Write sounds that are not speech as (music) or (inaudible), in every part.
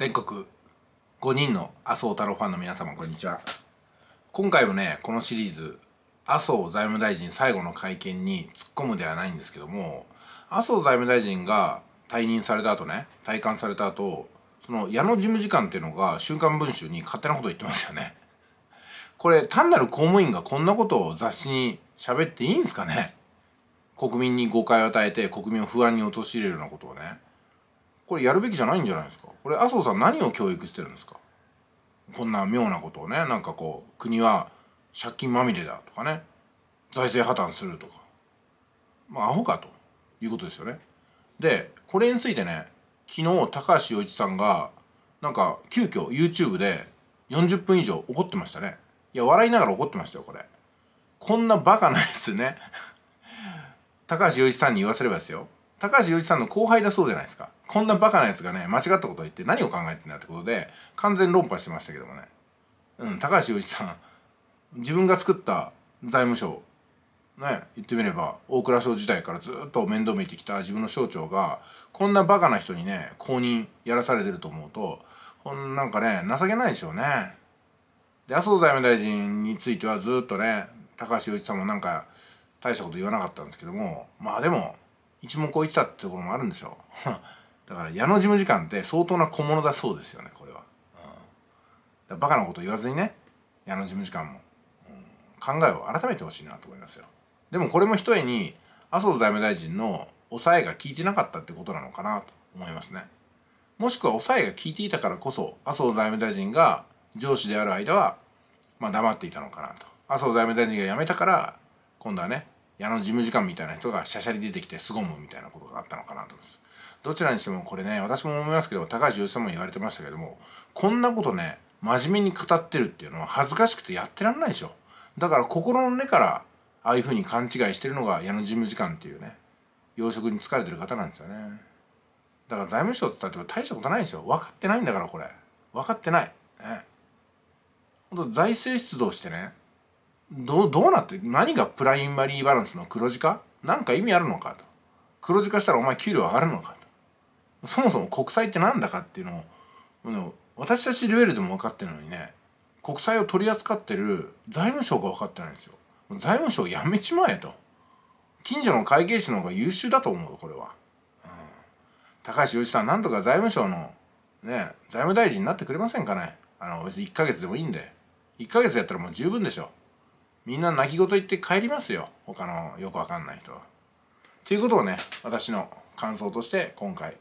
全国5人の麻生太郎ファンの皆様こんにちは今回もねこのシリーズ麻生財務大臣最後の会見に突っ込むではないんですけども麻生財務大臣が退任された後ね退官された後その矢野事務次官っていうのが「週刊文春」に勝手なこと言ってますよねこれ単なる公務員がこんなことを雑誌に喋っていいんですかね国民に誤解を与えて国民を不安に陥れるようなことをねこれやるべきじゃないんじゃないですかこれ麻生さん何を教育してるんですかこんな妙なことをねなんかこう国は借金まみれだとかね財政破綻するとかまあアホかということですよね。でこれについてね昨日高橋洋一さんがなんか急遽 YouTube で40分以上怒ってましたね。いや笑いながら怒ってましたよこれ。こんなバカなやつね高橋洋一さんに言わせればですよ高橋洋一さんの後輩だそうじゃないですかこんなバカなやつがね間違ったことを言って何を考えてんだってことで完全論破してましたけどもねうん高橋洋一さん自分が作った財務省ね言ってみれば大蔵省時代からずっと面倒見てきた自分の省庁がこんなバカな人にね公認やらされてると思うとほんなんかね情けないでしょうねで麻生財務大臣についてはずっとね高橋洋一さんもなんか大したこと言わなかったんですけどもまあでも一目置いてたってところもあるんでしょう (laughs) だから矢野事務次官って相当な小物だそうですよねこれは、うん、バカなこと言わずにね矢野事務次官も、うん、考えを改めてほしいなと思いますよでもこれもひとえに麻生財務大臣の抑えが効いてなかったってことなのかなと思いますねもしくは抑えが効いていたからこそ麻生財務大臣が上司である間はまあ黙っていたのかなと麻生財務大臣が辞めたから今度はね矢野事務次官みたいな人がしゃしゃり出てきて凄むみたいなことがあったのかなと思いますどちらにしてもこれね私も思いますけど高橋由さんも言われてましたけどもこんなことね真面目に語ってるっていうのは恥ずかしくてやってらんないでしょだから心の根からああいうふうに勘違いしてるのが矢野事務次官っていうね養殖に疲れてる方なんですよねだから財務省って例えば大したことないんですよ分かってないんだからこれ分かってないねほんと財政出動してねどうどうなって何がプライマリーバランスの黒字化なんか意味あるのかと黒字化したらお前給料上がるのかとそもそも国債って何だかっていうのを私たちレベルでも分かってるのにね国債を取り扱ってる財務省が分かってないんですよ財務省やめちまえと近所の会計士の方が優秀だと思うこれは、うん、高橋洋一さんなんとか財務省のね財務大臣になってくれませんかねあの別に1ヶ月でもいいんで1ヶ月やったらもう十分でしょみんな泣き言言って帰りますよ他のよくわかんない人は。ということをね私の感想として今回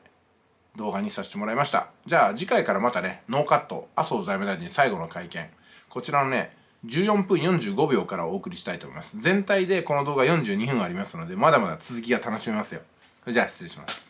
動画にさせてもらいましたじゃあ次回からまたねノーカット麻生財務大臣最後の会見こちらのね14分45秒からお送りしたいと思います全体でこの動画42分ありますのでまだまだ続きが楽しめますよじゃあ失礼します